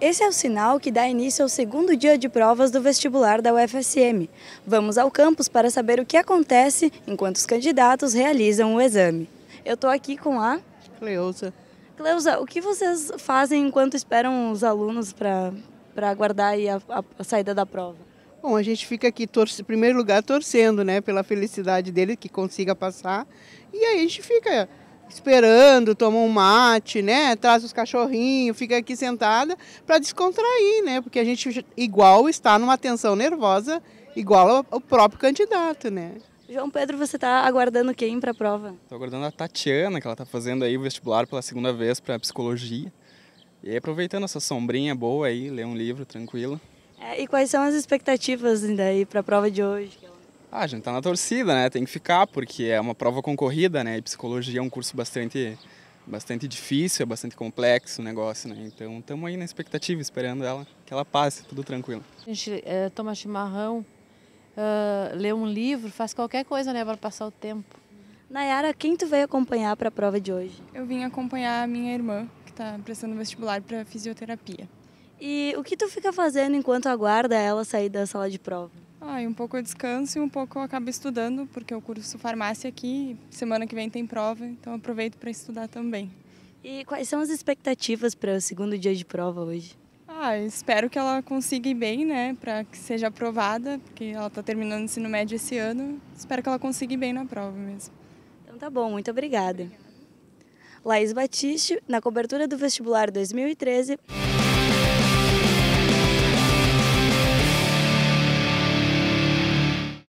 Esse é o sinal que dá início ao segundo dia de provas do vestibular da UFSM. Vamos ao campus para saber o que acontece enquanto os candidatos realizam o exame. Eu estou aqui com a... Cleusa. Cleusa, o que vocês fazem enquanto esperam os alunos para aguardar a, a, a saída da prova? Bom, a gente fica aqui, torce, em primeiro lugar, torcendo né, pela felicidade dele, que consiga passar. E aí a gente fica esperando, toma um mate, né? Traz os cachorrinhos, fica aqui sentada para descontrair, né? Porque a gente igual está numa tensão nervosa, igual o próprio candidato, né? João Pedro, você está aguardando quem para a prova? Estou aguardando a Tatiana, que ela está fazendo aí o vestibular pela segunda vez para psicologia. E aproveitando essa sombrinha boa aí, ler um livro tranquilo. É, e quais são as expectativas aí para a prova de hoje? Ah, a gente tá na torcida, né? Tem que ficar, porque é uma prova concorrida, né? E psicologia é um curso bastante, bastante difícil, é bastante complexo o negócio, né? Então estamos aí na expectativa, esperando ela que ela passe, tudo tranquilo. A gente é, toma chimarrão, uh, lê um livro, faz qualquer coisa, né? Para passar o tempo. Nayara, quem tu veio acompanhar para a prova de hoje? Eu vim acompanhar a minha irmã, que está prestando vestibular para fisioterapia. E o que tu fica fazendo enquanto aguarda ela sair da sala de prova? Ah, um pouco eu descanso e um pouco eu acabo estudando, porque eu curso farmácia aqui, semana que vem tem prova, então aproveito para estudar também. E quais são as expectativas para o segundo dia de prova hoje? Ah, espero que ela consiga ir bem, né, para que seja aprovada, porque ela está terminando o ensino médio esse ano. Espero que ela consiga ir bem na prova mesmo. Então tá bom, muito obrigada. obrigada. Laís Batiste, na cobertura do vestibular 2013.